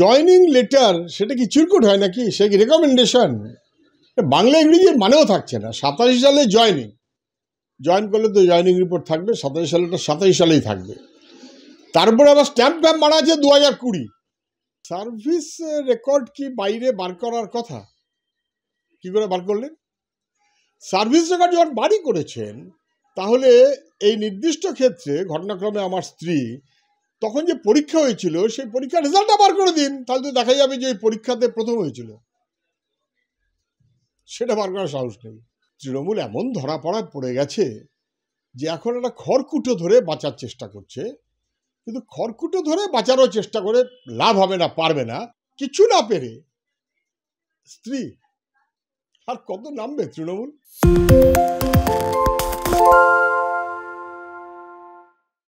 joining letter সেটা কি চিরকুট হয় নাকি সে কি রেকমেন্ডেশন বাংলা ইংরেজির মানেও থাকছে না সাতাশ সালে জয়নিং জয়েন করলে তো জয়নিং রিপোর্ট থাকবে সাতাশ সালেটা সাতাশ সালেই থাকবে তারপরে আবার স্ট্যাম্প ফ্যাম্প মারা আছে দু হাজার কুড়ি সার্ভিস রেকর্ড কি বাইরে বার করার কথা কি করে বার করলেন সার্ভিস রেকর্ড যখন বাড়ি করেছেন তাহলে এই নির্দিষ্ট ক্ষেত্রে ঘটনাক্রমে আমার স্ত্রী তখন যে পরীক্ষা হয়েছিল সেই পরীক্ষার রেজাল্টটা বার করে দিন তাহলে তো দেখা যাবে যে ওই পরীক্ষাতে প্রথম হয়েছিল সেটা বার করার সাহস নেই তৃণমূল এমন ধরা পড়া পড়ে গেছে যে এখন একটা খড়কুটো ধরে বাঁচার চেষ্টা করছে কিন্তু খড়কুটো ধরে বাঁচারও চেষ্টা করে লাভ হবে না পারবে না কিছু না পেরে স্ত্রী আর কত নামবে তৃণমূল